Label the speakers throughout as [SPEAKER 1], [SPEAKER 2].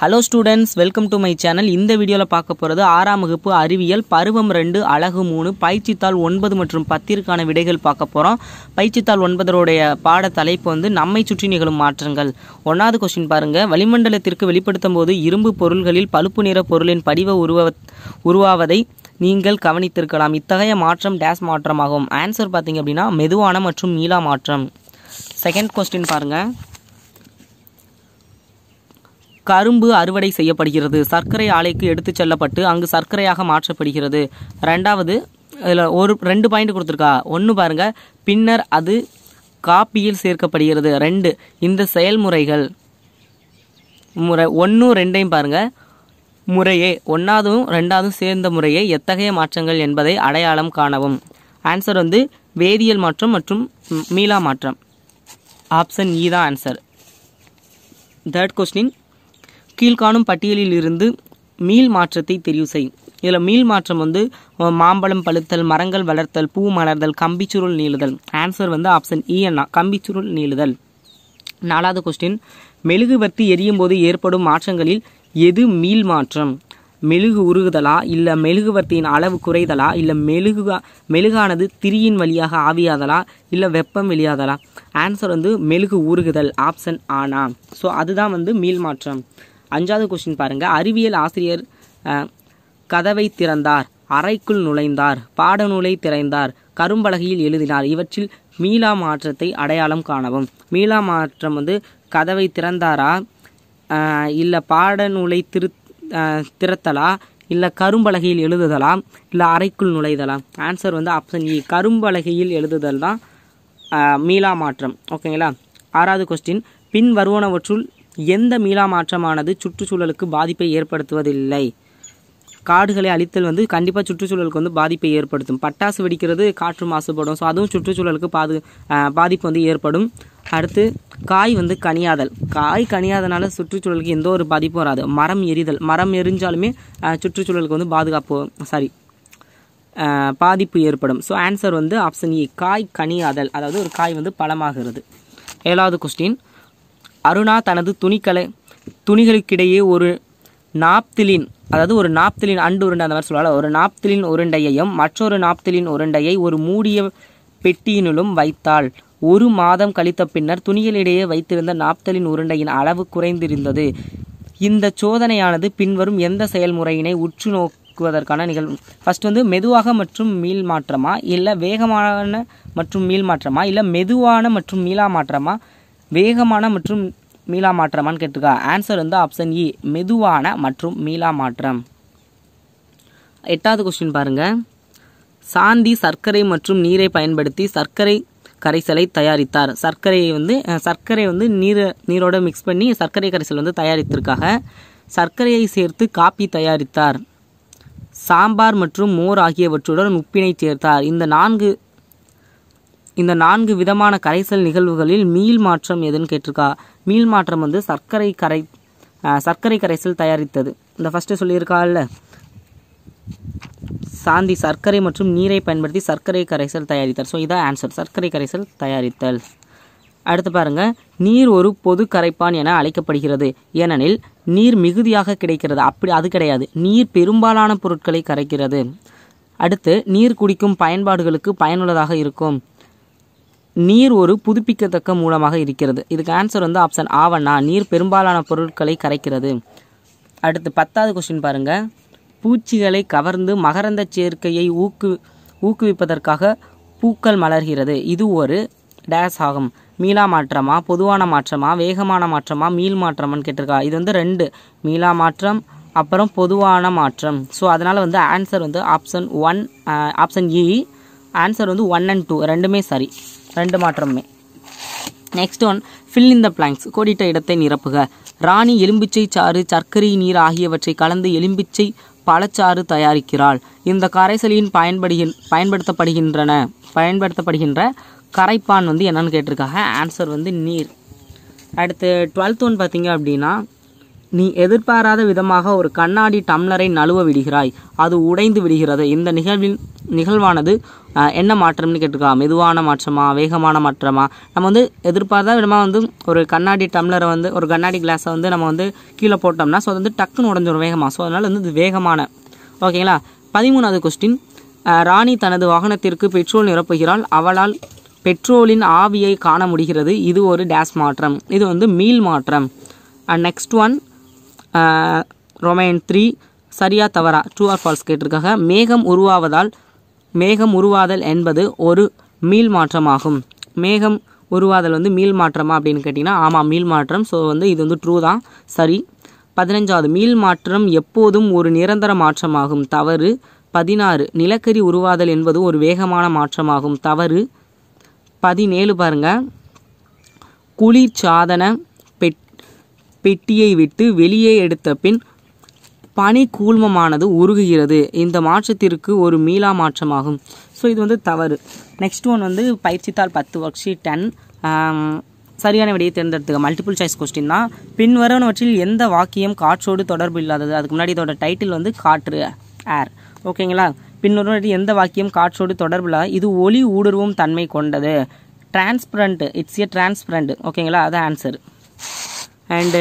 [SPEAKER 1] Hello students welcome to my channel இந்த வீடியோவில் பார்க்க போகிறது ஆறாம் வகுப்பு அறிவியல் பருவம் ரெண்டு அழகு மூணு பயிற்சித்தாள் ஒன்பது மற்றும் பத்திற்கான விடைகள் பார்க்க போகிறோம் பயிற்சித்தாள் ஒன்பதருடைய பாட தலைப்பு வந்து நம்மை சுற்றி நிகழும் மாற்றங்கள் ஒன்றாவது கொஸ்டின் பாருங்கள் வளிமண்டலத்திற்கு வெளிப்படுத்தும் போது இரும்பு பொருள்களில் பழுப்பு நிற பொருளின் படிவ உருவ உருவாவதை நீங்கள் கவனித்திருக்கலாம் இத்தகைய மாற்றம் டேஸ் மாற்றமாகும் ஆன்சர் பார்த்தீங்க அப்படின்னா மெதுவான மற்றும் நீலா மாற்றம் செகண்ட் கொஸ்டின் பாருங்கள் கரும்பு அறுவடை செய்யப்படுகிறது சர்க்கரை ஆலைக்கு எடுத்துச் செல்லப்பட்டு அங்கு சர்க்கரையாக மாற்றப்படுகிறது ரெண்டாவது இதில் ஒரு ரெண்டு பாயிண்ட் கொடுத்துருக்கா ஒன்று பாருங்கள் பின்னர் அது காப்பியில் சேர்க்கப்படுகிறது ரெண்டு இந்த செயல்முறைகள் முறை ஒன்றும் ரெண்டையும் பாருங்கள் முறையே ஒன்றாவதும் ரெண்டாவதும் சேர்ந்த முறையே எத்தகைய மாற்றங்கள் என்பதை அடையாளம் காணவும் ஆன்சர் வந்து வேதியியல் மாற்றம் மற்றும் மீளா மாற்றம் ஆப்ஷன் இ e தான் ஆன்சர் தேர்ட் கொஸ்டின் கீழ்காணும் பட்டியலில் இருந்து மீள் மாற்றத்தை தெரிவு செய் இதில் மீள் மாற்றம் வந்து மாம்பழம் பழுத்தல் மரங்கள் வளர்த்தல் பூ மலர்தல் கம்பிச்சுருள் நீளுதல் ஆன்சர் வந்து ஆப்ஷன் e இஎன்னா கம்பிச்சுருள் நீளுதல் நாலாவது கொஸ்டின் மெழுகுவர்த்தி எரியும் போது ஏற்படும் மாற்றங்களில் எது மீள் மாற்றம் மெழுகு உருகுதலா இல்லை மெழுகுவர்த்தியின் அளவு குறைதலா இல்லை மெழுகு மெழுகானது திரியின் வழியாக ஆவியாதலா இல்லை வெப்பம் வெளியாதலா ஆன்சர் வந்து மெழுகு உருகுதல் ஆப்ஷன் ஆனா ஸோ அதுதான் வந்து மீள் மாற்றம் அஞ்சாவது கொஸ்டின் பாருங்கள் அறிவியல் ஆசிரியர் கதவை திறந்தார் அறைக்குள் நுழைந்தார் பாடநூலை திறந்தார் கரும்பலகையில் எழுதினார் இவற்றில் மீளா மாற்றத்தை அடையாளம் காணவும் மீளா மாற்றம் வந்து கதவை திறந்தாரா இல்லை பாடநூலை திரு திறத்தலா இல்லை கரும்பலகையில் எழுதுதலா இல்லை அறைக்குள் நுழைதலா ஆன்சர் வந்து ஆப்ஷன் இ e. கரும்பலகையில் எழுதுதல் தான் மீளா மாற்றம் ஓகேங்களா ஆறாவது கொஸ்டின் பின் வருவனவற்றுள் எந்த மீளா மாற்றமானது சுற்றுச்சூழலுக்கு பாதிப்பை ஏற்படுத்துவதில்லை காடுகளை அழித்தல் வந்து கண்டிப்பாக சுற்றுச்சூழலுக்கு வந்து பாதிப்பை ஏற்படுத்தும் பட்டாசு வெடிக்கிறது காற்று மாசுபடும் ஸோ அதுவும் சுற்றுச்சூழலுக்கு பாது பாதிப்பு வந்து ஏற்படும் அடுத்து காய் வந்து கனியாதல் காய் கனியாதனால சுற்றுச்சூழலுக்கு எந்த ஒரு பாதிப்பும் வராது மரம் எரிதல் மரம் எரிஞ்சாலுமே சுற்றுச்சூழலுக்கு வந்து பாதுகாப்பு சாரி பாதிப்பு ஏற்படும் ஸோ ஆன்சர் வந்து ஆப்ஷன் இ காய் கனியாதல் அதாவது ஒரு காய் வந்து பழமாகிறது ஏழாவது கொஸ்டின் அருணா தனது துணிக்கலை துணிகளுக்கிடையே ஒரு நாப்திலின் அதாவது ஒரு நாப்திலின் அண்டு உருண்டை அந்த மாதிரி சொல்லலாம் ஒரு நாப்திலின் உருண்டையையும் மற்றொரு நாப்திலின் உருண்டையை ஒரு மூடிய பெட்டியினுளும் வைத்தாள் ஒரு மாதம் கழித்த பின்னர் துணிகளிடையே வைத்திருந்த நாப்தலின் உருண்டையின் அளவு குறைந்திருந்தது இந்த சோதனையானது பின்வரும் எந்த செயல்முறையினை உற்று நோக்குவதற்கான நிகழ்வு ஃபர்ஸ்ட் வந்து மெதுவாக மற்றும் மீள் மாற்றமா இல்லை வேகமான மற்றும் மீள் மாற்றமா இல்லை மெதுவான மற்றும் மீளா மாற்றமா வேகமான மற்றும் மீளா மாற்றமானு கேட்டிருக்கா ஆன்சர் வந்து ஆப்ஷன் இ e, மெதுவான மற்றும் மீளா மாற்றம் எட்டாவது கொஸ்டின் பாருங்கள் சாந்தி சர்க்கரை மற்றும் நீரை பயன்படுத்தி சர்க்கரை கரைசலை தயாரித்தார் சர்க்கரையை வந்து சர்க்கரை வந்து நீரை நீரோட மிக்ஸ் பண்ணி சர்க்கரை கரைசல் வந்து தயாரித்திருக்காக சர்க்கரையை சேர்த்து காப்பி தயாரித்தார் சாம்பார் மற்றும் மோர் ஆகியவற்றுடன் உப்பினை சேர்த்தார் இந்த நான்கு இந்த நான்கு விதமான கரைசல் நிகழ்வுகளில் மீள் மாற்றம் எதுன்னு கேட்டிருக்கா மீள் மாற்றம் வந்து சர்க்கரை கரை சர்க்கரை கரைசல் தயாரித்தது இந்த ஃபஸ்ட்டு சொல்லியிருக்காள்ல சாந்தி சர்க்கரை மற்றும் நீரை பயன்படுத்தி சர்க்கரை கரைசல் தயாரித்தல் ஸோ இதான் ஆன்சர் சர்க்கரை கரைசல் தயாரித்தல் அடுத்து பாருங்க நீர் ஒரு பொது கரைப்பான் என அழைக்கப்படுகிறது ஏனெனில் நீர் மிகுதியாக கிடைக்கிறது அப்படி அது கிடையாது நீர் பெரும்பாலான பொருட்களை கரைக்கிறது அடுத்து நீர் குடிக்கும் பயன்பாடுகளுக்கு பயனுள்ளதாக இருக்கும் நீர் ஒரு புதுப்பிக்கத்தக்க மூலமாக இருக்கிறது இதுக்கு ஆன்சர் வந்து ஆப்ஷன் ஆவண்ணா நீர் பெரும்பாலான பொருட்களை கரைக்கிறது அடுத்து பத்தாவது கொஸ்டின் பாருங்கள் பூச்சிகளை கவர்ந்து மகரந்த சேர்க்கையை ஊக்கு ஊக்குவிப்பதற்காக பூக்கள் மலர்கிறது இது ஒரு டேஸ் ஆகும் மீளா மாற்றமா பொதுவான மாற்றமா வேகமான மாற்றமா மீள் மாற்றம்னு கேட்டிருக்கா இது வந்து ரெண்டு மீளா மாற்றம் அப்புறம் பொதுவான மாற்றம் ஸோ அதனால் வந்து ஆன்சர் வந்து ஆப்ஷன் ஒன் ஆப்ஷன் இ ஆன்சர் வந்து ஒன் அண்ட் டூ ரெண்டுமே சரி ரெண்டு மாற்றமுமே next one fill in the blanks கோடிட்ட இடத்தை நிரப்புக ராணி எலும்பிச்சை சாறு சர்க்கரை நீர் ஆகியவற்றை கலந்து எலும்பிச்சை பழச்சாறு தயாரிக்கிறாள் இந்த கரைசலியின் பயன்படுகின் பயன்படுத்தப்படுகின்றன பயன்படுத்தப்படுகின்ற கரைப்பான் வந்து என்னன்னு கேட்டிருக்காங்க ஆன்சர் வந்து நீர் அடுத்து டுவெல்த் ஒன் பார்த்தீங்க அப்படின்னா நீ எதிர்பாராத விதமாக ஒரு கண்ணாடி டம்ளரை நழுவ விடுகிறாய் அது உடைந்து விடுகிறது இந்த நிகழ்வில் நிகழ்வானது என்ன மாற்றம்னு கேட்டுக்கலாம் மெதுவான மாற்றமா வேகமான மாற்றமா நம்ம வந்து எதிர்பார்த்த விதமாக வந்து ஒரு கண்ணாடி டம்ளரை வந்து ஒரு கண்ணாடி கிளாஸை வந்து நம்ம வந்து கீழே போட்டோம்னா ஸோ அது வந்து டக்குன்னு உடஞ்சிடும் வேகமாக ஸோ அதனால் வந்து இது வேகமான ஓகேங்களா பதிமூணாவது கொஸ்டின் ராணி தனது வாகனத்திற்கு பெட்ரோல் நிரப்புகிறாள் அவளால் பெட்ரோலின் ஆவியை காண முடிகிறது இது ஒரு டேஸ் மாற்றம் இது வந்து மீல் மாற்றம் and next one roman three சரியா தவறா ட்ரூ ஆர் ஃபால்ஸ் கேட்டிருக்காங்க மேகம் உருவாவதால் மேகம் உருவாதல் என்பது ஒரு மீள் மாற்றமாகும் மேகம் உருவாதல் வந்து மீள் மாற்றமா அப்படின்னு கேட்டிங்கன்னா ஆமாம் மீள் மாற்றம் ஸோ வந்து இது வந்து ட்ரூ தான் சரி பதினஞ்சாவது மீள் மாற்றம் எப்போதும் ஒரு நிரந்தர மாற்றமாகும் தவறு பதினாறு நிலக்கரி உருவாதல் என்பது ஒரு வேகமான மாற்றமாகும் தவறு பதினேழு பாருங்கள் குளிர்சாதன பெட்டியை விட்டு வெளியே எடுத்த பின் பனி கூழ்மமானது உருகுகிறது இந்த மாற்றத்திற்கு ஒரு மீளா மாற்றமாகும் ஸோ இது வந்து தவறு நெக்ஸ்ட் ஒன் வந்து பயிற்சித்தாள் பத்து ஒர்க் ஷீட் டென் சரியான விடையை தேர்ந்தெடுத்துக்க மல்டிபிள் சாய்ஸ் கொஸ்டின் தான் பின்வரவனவற்றில் எந்த வாக்கியம் காற்றோடு தொடர்பு இல்லாதது அதுக்கு முன்னாடி இதோட டைட்டில் வந்து காற்று ஏர் ஓகேங்களா பின்வரும் எந்த வாக்கியம் காற்றோடு தொடர்பு இல்லாத இது ஒளி ஊடுருவும் தன்மை கொண்டது டிரான்ஸ்பரண்ட் இட்ஸ் ஏ டிரான்ஸ்பரண்ட் ஓகேங்களா அதான் ஆன்சர் அண்டு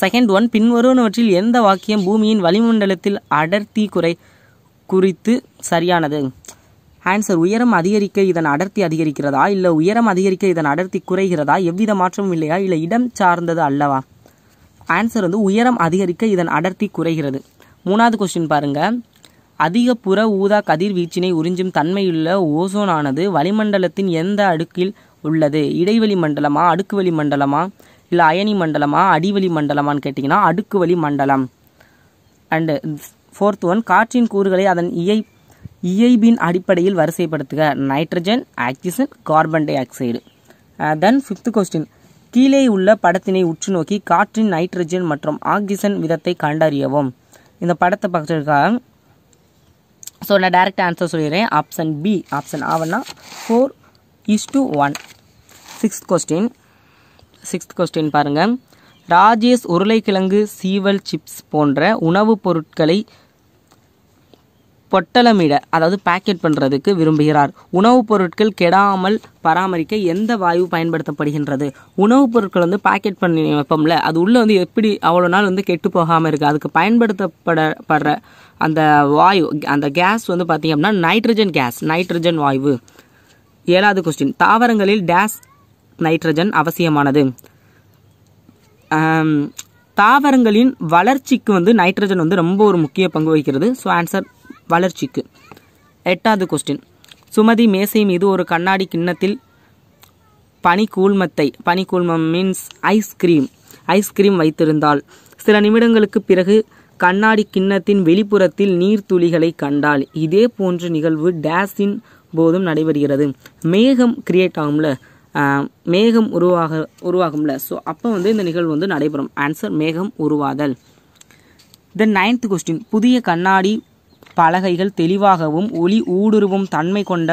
[SPEAKER 1] செகண்ட் ஒன் பின்வருவனவற்றில் எந்த வாக்கியம் பூமியின் வளிமண்டலத்தில் அடர்த்தி குறை குறித்து சரியானது ஆன்சர் உயரம் அதிகரிக்க இதன் அடர்த்தி அதிகரிக்கிறதா இல்லை உயரம் அதிகரிக்க இதன் அடர்த்தி குறைகிறதா எவ்வித மாற்றமும் இல்லையா இல்லை இடம் சார்ந்தது அல்லவா ஆன்சர் வந்து உயரம் அதிகரிக்க இதன் அடர்த்தி குறைகிறது மூணாவது கொஸ்டின் பாருங்கள் அதிக புற ஊதா கதிர்வீச்சினை உறிஞ்சும் தன்மையுள்ள ஓசோனானது வளிமண்டலத்தின் எந்த அடுக்கில் உள்ளது இடைவெளி மண்டலமா அடுக்கு வெளி மண்டலமா இல்லை அயனி மண்டலமா அடிவழி மண்டலமான்னு கேட்டிங்கன்னா வழி மண்டலம் அண்டு ஃபோர்த் ஒன் காற்றின் கூறுகளை அதன் இயை இயைபின் அடிப்படையில் வரிசைப்படுத்துக nitrogen oxygen carbon dioxide then fifth question கீழே உள்ள படத்தினை உற்று நோக்கி காற்றின் நைட்ரஜன் மற்றும் ஆக்சிஜன் விதத்தை கண்டறியவும் இந்த படத்தை பார்த்துருக்காங்க ஸோ நான் டேரெக்ட் ஆன்சர் சொல்லிடுறேன் ஆப்ஷன் பி ஆப்ஷன் ஆவன்னா four is to one sixth question sixth question பாருங்கள் ராஜேஷ் உருளைக்கிழங்கு சீவல் சிப்ஸ் போன்ற உணவுப் பொருட்களை பொட்டலமிட அதாவது பேக்கெட் பண்ணுறதுக்கு விரும்புகிறார் உணவுப் பொருட்கள் கெடாமல் பராமரிக்க எந்த வாயு பயன்படுத்தப்படுகின்றது உணவுப் பொருட்கள் வந்து பேக்கெட் பண்ணி வைப்போம்ல அது உள்ளே வந்து எப்படி அவ்வளோ நாள் வந்து கெட்டு போகாமல் இருக்குது அதுக்கு பயன்படுத்தப்படப்படுற அந்த வாயு அந்த கேஸ் வந்து பார்த்திங்க அப்படின்னா நைட்ரஜன் கேஸ் நைட்ரஜன் வாயு ஏழாவது கொஸ்டின் தாவரங்களில் டேஸ் நைட்ரஜன் அவசியமானது தாவரங்களின் வளர்ச்சிக்கு வந்து நைட்ரஜன் வந்து ரொம்ப ஒரு முக்கிய பங்கு வகிக்கிறது ஸோ ஆன்சர் வளர்ச்சிக்கு எட்டாவது கொஸ்டின் சுமதி மேசை மீது ஒரு கண்ணாடி கிண்ணத்தில் பனி கூழ்மத்தை பனி கூழ்மம் மீன்ஸ் ஐஸ்கிரீம் ஐஸ்கிரீம் வைத்திருந்தால் சில நிமிடங்களுக்கு பிறகு கண்ணாடி கிண்ணத்தின் வெளிப்புறத்தில் நீர்த்துளிகளை கண்டால் இதே போன்ற நிகழ்வு டேஸின் போதும் நடைபெறுகிறது மேகம் கிரியேட் ஆகும்ல மேகம் உருவாக உருவாகும்ல ஸோ அப்போ வந்து இந்த நிகழ்வு வந்து நடைபெறும் ஆன்சர் மேகம் உருவாதல் தென் நைன்த் கொஸ்டின் புதிய கண்ணாடி பலகைகள் தெளிவாகவும் ஒளி ஊடுருவும் தன்மை கொண்ட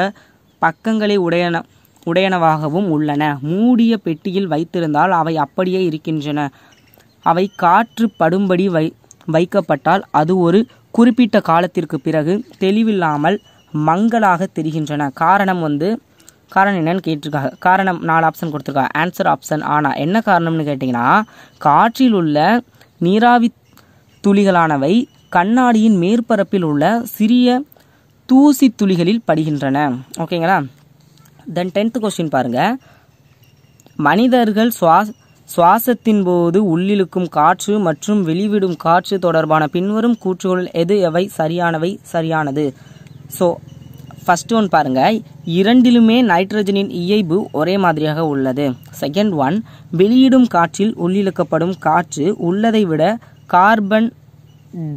[SPEAKER 1] பக்கங்களை உடையன உடையனவாகவும் உள்ளன மூடிய பெட்டியில் வைத்திருந்தால் அவை அப்படியே இருக்கின்றன அவை காற்று படும்படி வை வைக்கப்பட்டால் அது ஒரு குறிப்பிட்ட காலத்திற்கு பிறகு தெளிவில்லாமல் மங்களாக தெரிகின்றன காரணம் வந்து காரணம் என்னன்னு கேட்டிருக்காங்க காரணம் நாலு ஆப்ஷன் கொடுத்துருக்காங்க ஆன்சர் ஆப்ஷன் ஆனால் என்ன காரணம்னு கேட்டிங்கன்னா காற்றில் உள்ள நீராவி துளிகளானவை கண்ணாடியின் மேற்பரப்பில் உள்ள சிறிய தூசி துளிகளில் படுகின்றன ஓகேங்களா தென் டென்த் கொஸ்டின் பாருங்கள் மனிதர்கள் சுவா சுவாசத்தின் போது உள்ளிழுக்கும் காற்று மற்றும் வெளிவிடும் காற்று தொடர்பான பின்வரும் கூற்றுகள் எது எவை சரியானவை சரியானது ஸோ ஃபஸ்ட் ஒன் பாருங்கள் இரண்டிலுமே நைட்ரஜனின் இயைபு ஒரே மாதிரியாக உள்ளது செகண்ட் ஒன் வெளியிடும் காற்றில் உள்ளிழுக்கப்படும் காற்று உள்ளதை விட கார்பன்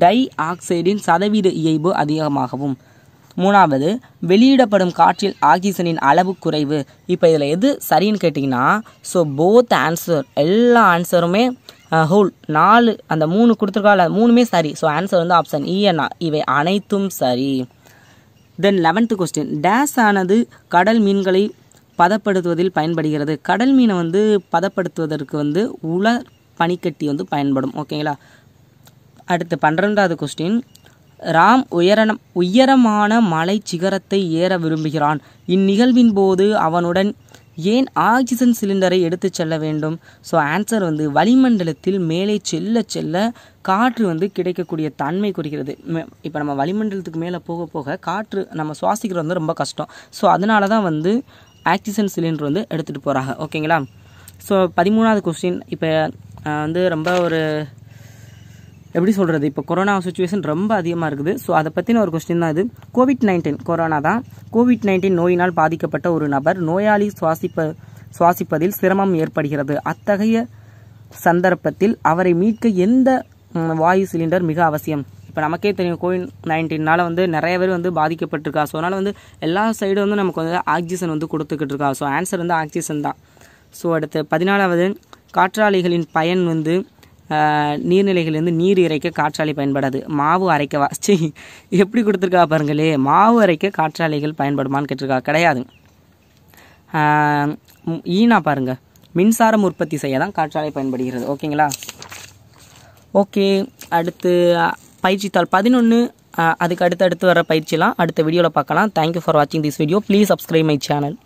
[SPEAKER 1] டை ஆக்சைடின் சதவீத இயைபு அதிகமாகவும் மூணாவது வெளியிடப்படும் காற்றில் ஆக்சிஜனின் அளவு குறைவு இப்போ இதில் எது சரின்னு கேட்டிங்கன்னா ஸோ போத் ஆன்சர் எல்லா ஆன்சருமே ஹோல் uh, நாலு அந்த மூணு கொடுத்துருக்கால மூணுமே சரி ஸோ ஆன்சர் வந்து ஆப்ஷன் இஎன்ஆர் e e, இவை அனைத்தும் சரி தென் லெவன்த்து கொஸ்டின் டேஸ் ஆனது கடல் மீன்களை பதப்படுத்துவதில் பயன்படுகிறது கடல் மீனை வந்து பதப்படுத்துவதற்கு வந்து உலர் பனிக்கட்டி வந்து பயன்படும் ஓகேங்களா அடுத்து பன்னிரெண்டாவது கொஸ்டின் ராம் உயரணம் உயரமான மலை சிகரத்தை ஏற விரும்புகிறான் இந்நிகழ்வின் போது அவனுடன் ஏன் ஆக்சிஜன் சிலிண்டரை எடுத்து செல்ல வேண்டும் ஸோ ஆன்சர் வந்து வளிமண்டலத்தில் மேலே செல்ல செல்ல காற்று வந்து கிடைக்கக்கூடிய தன்மை குறிக்கிறது இப்போ நம்ம வளிமண்டலத்துக்கு மேலே போக போக காற்று நம்ம சுவாசிக்கிறது வந்து ரொம்ப கஷ்டம் ஸோ அதனால தான் வந்து ஆக்சிஜன் சிலிண்டர் வந்து எடுத்துகிட்டு போகிறாங்க ஓகேங்களா ஸோ பதிமூணாவது கொஸ்டின் இப்போ வந்து ரொம்ப ஒரு எப்படி சொல்கிறது இப்போ கொரோனா சுச்சுவேஷன் ரொம்ப அதிகமாக இருக்குது ஸோ அதை பற்றின ஒரு கொஸ்டின் தான் இது கோவிட் நைன்டீன் கொரோனா தான் கோவிட் நைன்டீன் நோயினால் பாதிக்கப்பட்ட ஒரு நபர் நோயாளி சுவாசிப்ப சுவாசிப்பதில் சிரமம் ஏற்படுகிறது அத்தகைய சந்தர்ப்பத்தில் அவரை மீட்க எந்த வாயு சிலிண்டர் மிக அவசியம் இப்போ நமக்கே தெரியும் கோவிட் நைன்டீனால் வந்து நிறைய பேர் வந்து பாதிக்கப்பட்டிருக்கா ஸோ அதனால் வந்து எல்லா சைடும் வந்து நமக்கு வந்து ஆக்சிஜன் வந்து கொடுத்துக்கிட்டு இருக்கா ஸோ ஆன்சர் வந்து ஆக்சிஜன் தான் ஸோ அடுத்து பதினாலாவது காற்றாலைகளின் பயன் வந்து நீர்நிலைகள்லேருந்து நீர் இறைக்க காற்றாலை பயன்படாது மாவு அரைக்க சி எப்படி கொடுத்துருக்கா பாருங்களே மாவு அரைக்க காற்றாலைகள் பயன்படுமான்னு கேட்டிருக்கா கிடையாது ஈனா பாருங்கள் மின்சாரம் உற்பத்தி செய்ய தான் காற்றாலை பயன்படுகிறது ஓகேங்களா ஓகே அடுத்து பயிற்சித்தாள் பதினொன்று அதுக்கு அடுத்து அடுத்து வர பயிற்சிலாம் அடுத்த வீடியோவில் பார்க்கலாம் தேங்க்யூ ஃபார் வாட்சிங் this video please subscribe my channel